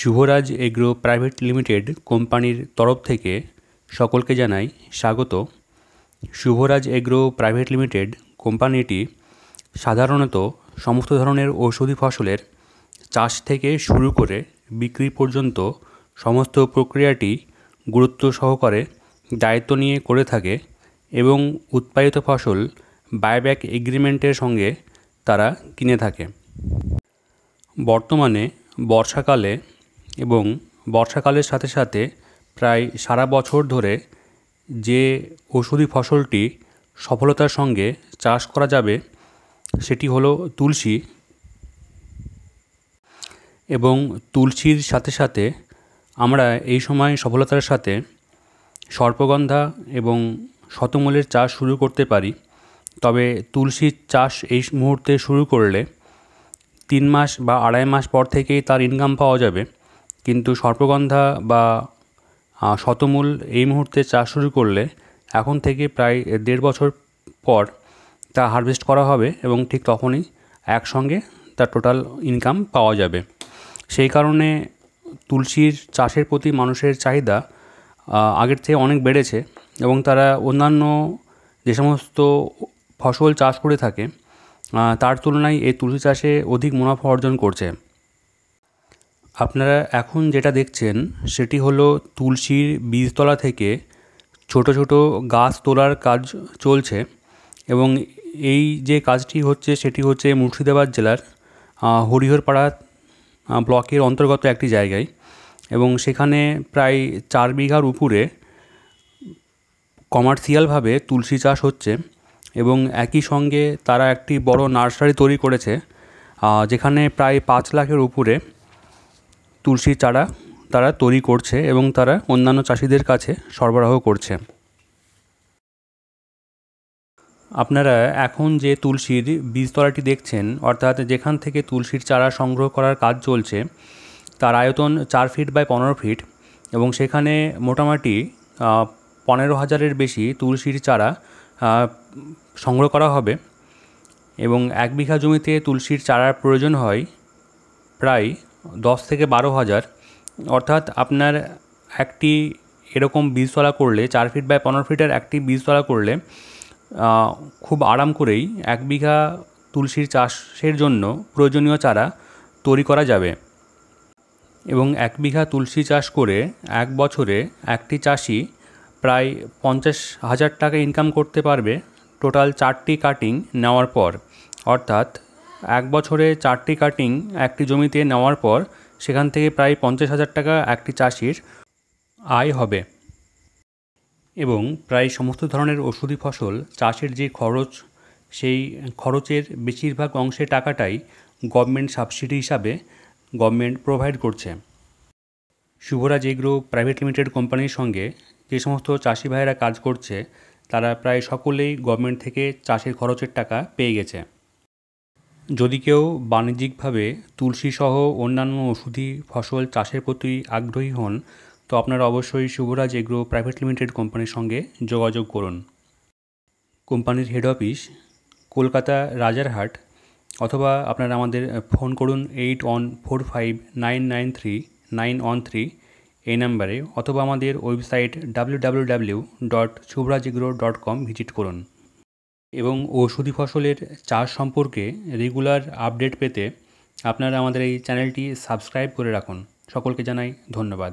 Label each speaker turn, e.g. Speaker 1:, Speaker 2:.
Speaker 1: Shubhraj agro private limited কোম্পানির তরফ থেকে সকলকে জানাই স্বাগত শুভরাজ এগ্রো প্রাইভেট লিমিটেড কোম্পানিটি সাধারণত সমস্ত ধরনের ঔষধি ফসলের চাষ থেকে শুরু করে বিক্রি পর্যন্ত সমস্ত প্রক্রিয়াটি গুরুত্ব সহকারে দায়িত্ব নিয়ে করে থাকে এবং উৎপাদিত ফসল বায়ব্যাক এগ্রিমেন্টের সঙ্গে তারা কিনে থাকে বর্তমানে বর্ষাকালে এবং বর্ষাকালের সাথে সাথে প্রায় সারা বছর ধরে যে ওষুধি ফসলটি সফলতার সঙ্গে চাষ করা যাবে সেটি হলো তুলসী এবং তুলসীর সাথে সাথে আমরা এই সময় সফলতার সাথে সর্পগন্ধা এবং শতমূলের চাষ শুরু করতে পারি তবে তুলসীর চাষ এই মুহূর্তে শুরু করলে তিন মাস বা আড়াই মাস পর থেকেই তার ইনকাম পাওয়া যাবে কিন্তু সর্পগন্ধা বা শতমূল এই মুহূর্তে চাষ শুরু করলে এখন থেকে প্রায় দেড় বছর পর তা হারভেস্ট করা হবে এবং ঠিক তখনই একসঙ্গে তার টোটাল ইনকাম পাওয়া যাবে সেই কারণে তুলসীর চাষের প্রতি মানুষের চাহিদা আগের থেকে অনেক বেড়েছে এবং তারা অন্যান্য যে সমস্ত ফসল চাষ করে থাকে তার তুলনায় এই তুলসী চাষে অধিক মুনাফা অর্জন করছে আপনারা এখন যেটা দেখছেন সেটি হলো তুলসীর বীজতলা থেকে ছোট ছোট গাছ তোলার কাজ চলছে এবং এই যে কাজটি হচ্ছে সেটি হচ্ছে মুর্শিদাবাদ জেলার হরিহরপাড়া ব্লকের অন্তর্গত একটি জায়গায় এবং সেখানে প্রায় চার বিঘার উপরে কমার্শিয়ালভাবে তুলসী চাষ হচ্ছে এবং একই সঙ্গে তারা একটি বড় নার্সারি তৈরি করেছে যেখানে প্রায় পাঁচ লাখের উপরে তুলসী চারা তারা তৈরি করছে এবং তারা অন্যান্য চাষিদের কাছে সরবরাহ করছে আপনারা এখন যে তুলসীর বীজতলাটি দেখছেন অর্থাৎ যেখান থেকে তুলসীর চারা সংগ্রহ করার কাজ চলছে তার আয়তন চার ফিট বাই পনেরো ফিট এবং সেখানে মোটামুটি পনেরো হাজারের বেশি তুলসীর চারা সংগ্রহ করা হবে এবং এক বিঘা জমিতে তুলসীর চারার প্রয়োজন হয় প্রায় দশ থেকে বারো হাজার অর্থাৎ আপনার একটি এরকম বীজতলা করলে চার ফিট বাই পনেরো ফিটের একটি বীজতলা করলে খুব আরাম করেই এক বিঘা তুলসীর চাষের জন্য প্রয়োজনীয় চারা তৈরি করা যাবে এবং এক বিঘা তুলসী চাষ করে এক বছরে একটি চাষি প্রায় পঞ্চাশ হাজার টাকা ইনকাম করতে পারবে টোটাল চারটি কাটিং নেওয়ার পর অর্থাৎ এক বছরে চারটি কাটিং একটি জমিতে নেওয়ার পর সেখান থেকে প্রায় পঞ্চাশ হাজার টাকা একটি চাষির আয় হবে এবং প্রায় সমস্ত ধরনের ওষুধি ফসল চাষের যে খরচ সেই খরচের বেশিরভাগ অংশে টাকাটাই গভর্নমেন্ট সাবসিডি হিসাবে গভর্নমেন্ট প্রোভাইড করছে শুভরাজ এগ্রো প্রাইভেট লিমিটেড কোম্পানির সঙ্গে যে সমস্ত চাষি ভাইয়েরা কাজ করছে তারা প্রায় সকলেই গভর্নমেন্ট থেকে চাষের খরচের টাকা পেয়ে গেছে যদি কেউ বাণিজ্যিকভাবে তুলসী সহ অন্যান্য ওষুধি ফসল চাষের প্রতি আগ্রহী হন তো আপনারা অবশ্যই শুভরাজ এগ্রো প্রাইভেট লিমিটেড কোম্পানির সঙ্গে যোগাযোগ করুন কোম্পানির হেড অফিস কলকাতা রাজারহাট অথবা আপনারা আমাদের ফোন করুন eight one four five nine nine three nine one three এই নাম্বারে অথবা আমাদের website W W W dot Shubhraj agro dot com visit করুন এবং ওষুধি ফসলের চাষ সম্পর্কে রেগুলার আপডেট পেতে আপনারা আমাদের এই চ্যানেলটি সাবস্ক্রাইব করে রাখুন সকলকে জানাই ধন্যবাদ